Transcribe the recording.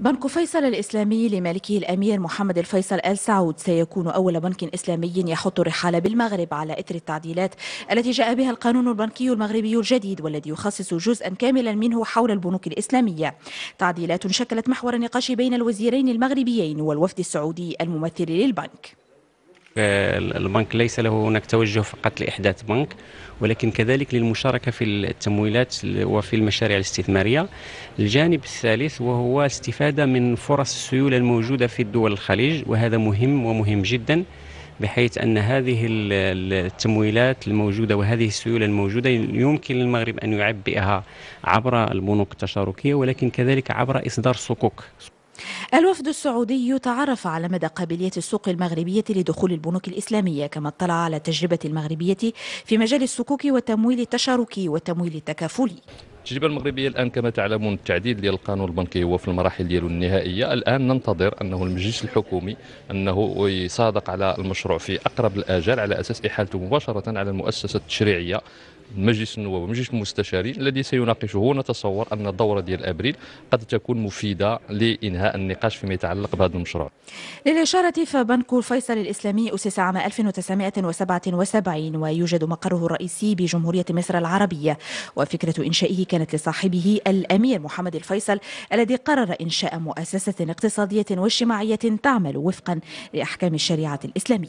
بنك فيصل الإسلامي لمالكه الأمير محمد الفيصل آل سعود سيكون أول بنك إسلامي يحط الرحال بالمغرب على إثر التعديلات التي جاء بها القانون البنكي المغربي الجديد والذي يخصص جزءا كاملا منه حول البنوك الإسلامية تعديلات شكلت محور النقاش بين الوزيرين المغربيين والوفد السعودي الممثل للبنك آه، البنك ليس له هناك توجه فقط لإحداث بنك ولكن كذلك للمشاركة في التمويلات وفي المشاريع الاستثمارية الجانب الثالث وهو استفادة من فرص السيولة الموجودة في دول الخليج وهذا مهم ومهم جدا بحيث أن هذه التمويلات الموجودة وهذه السيولة الموجودة يمكن للمغرب أن يعبئها عبر البنوك التشاركية ولكن كذلك عبر إصدار صكوك الوفد السعودي تعرف على مدى قابلية السوق المغربية لدخول البنوك الإسلامية كما اطلع على التجربة المغربية في مجال السكوك والتمويل التشاركي والتمويل التكافلي التجربة المغربية الآن كما تعلمون التعديل ديال القانون البنكي هو في المراحل ديالو النهائية الآن ننتظر أنه المجلس الحكومي أنه يصادق على المشروع في أقرب الآجال على أساس إحالته مباشرة على المؤسسة التشريعية المجلس النواب ومجلس المستشارين الذي سيناقشه نتصور أن الدورة ديال أبريل قد تكون مفيدة لإنهاء النقاش فيما يتعلق بهذا المشروع للإشارة فبنك الفيصل الإسلامي أسس عام 1977 ويوجد مقره الرئيسي بجمهورية مصر العربية وفكرة إنشائه كانت لصاحبه الأمير محمد الفيصل الذي قرر إنشاء مؤسسة اقتصادية واجتماعية تعمل وفقا لأحكام الشريعة الإسلامية